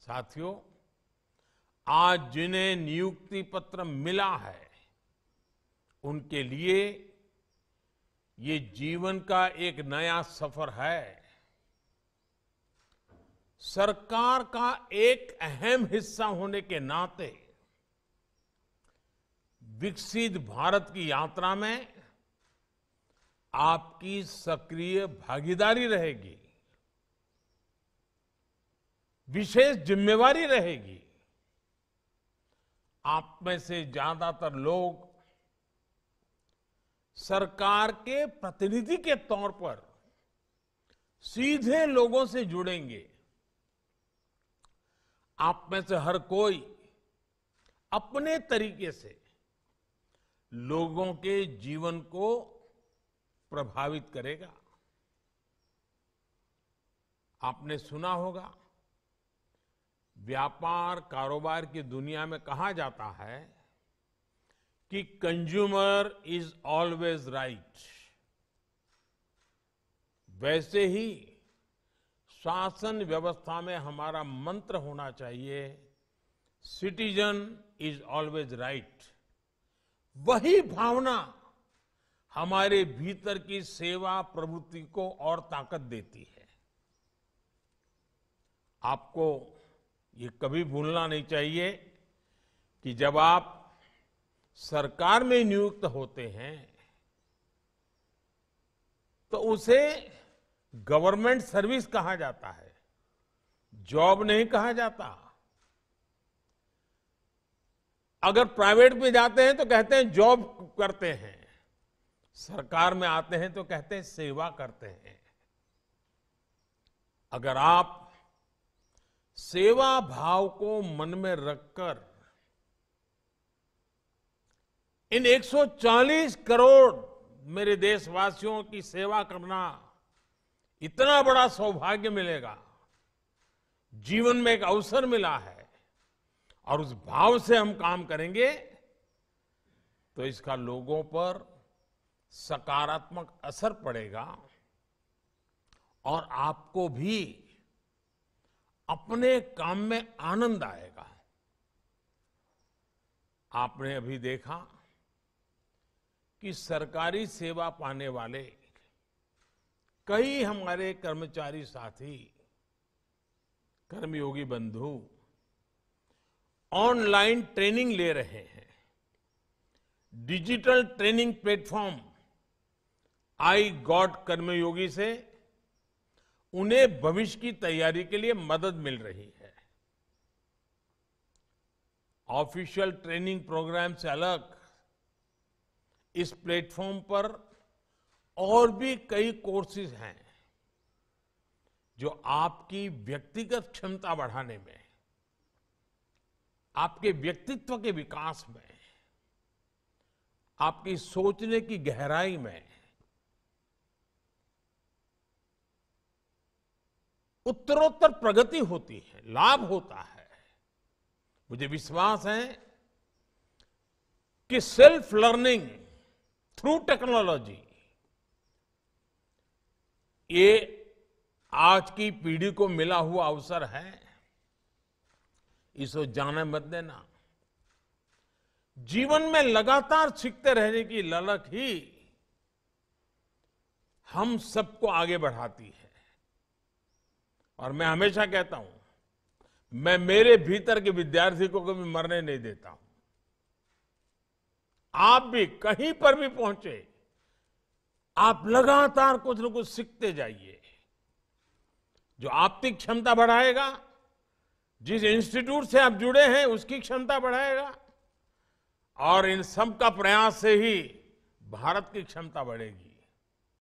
साथियों आज जिन्हें नियुक्ति पत्र मिला है उनके लिए ये जीवन का एक नया सफर है सरकार का एक अहम हिस्सा होने के नाते विकसित भारत की यात्रा में आपकी सक्रिय भागीदारी रहेगी विशेष जिम्मेवारी रहेगी आप में से ज्यादातर लोग सरकार के प्रतिनिधि के तौर पर सीधे लोगों से जुड़ेंगे आप में से हर कोई अपने तरीके से लोगों के जीवन को प्रभावित करेगा आपने सुना होगा व्यापार कारोबार की दुनिया में कहा जाता है कि कंज्यूमर इज ऑलवेज राइट वैसे ही शासन व्यवस्था में हमारा मंत्र होना चाहिए सिटीजन इज ऑलवेज राइट वही भावना हमारे भीतर की सेवा प्रवृत्ति को और ताकत देती है आपको ये कभी भूलना नहीं चाहिए कि जब आप सरकार में नियुक्त होते हैं तो उसे गवर्नमेंट सर्विस कहा जाता है जॉब नहीं कहा जाता अगर प्राइवेट में जाते हैं तो कहते हैं जॉब करते हैं सरकार में आते हैं तो कहते हैं सेवा करते हैं अगर आप सेवा भाव को मन में रखकर इन 140 करोड़ मेरे देशवासियों की सेवा करना इतना बड़ा सौभाग्य मिलेगा जीवन में एक अवसर मिला है और उस भाव से हम काम करेंगे तो इसका लोगों पर सकारात्मक असर पड़ेगा और आपको भी अपने काम में आनंद आएगा आपने अभी देखा कि सरकारी सेवा पाने वाले कई हमारे कर्मचारी साथी कर्मयोगी बंधु ऑनलाइन ट्रेनिंग ले रहे हैं digital training platform iGOT Karmayogi से उन्हें भविष्य की तैयारी के लिए मदद मिल रही है ऑफिशियल ट्रेनिंग प्रोग्राम से अलग इस प्लेटफॉर्म पर और भी कई कोर्सेज हैं जो आपकी व्यक्तिगत क्षमता बढ़ाने में आपके व्यक्तित्व के विकास में आपकी सोचने की गहराई में उत्तरोत्तर प्रगति होती है लाभ होता है मुझे विश्वास है कि सेल्फ लर्निंग थ्रू टेक्नोलॉजी ये आज की पीढ़ी को मिला हुआ अवसर है इसे जाने मत देना जीवन में लगातार सीखते रहने की ललक ही हम सबको आगे बढ़ाती है और मैं हमेशा कहता हूं मैं मेरे भीतर के विद्यार्थी को कभी मरने नहीं देता हूं आप भी कहीं पर भी पहुंचे आप लगातार कुछ न कुछ सीखते जाइए जो आपकी क्षमता बढ़ाएगा जिस इंस्टीट्यूट से आप जुड़े हैं उसकी क्षमता बढ़ाएगा और इन सब का प्रयास से ही भारत की क्षमता बढ़ेगी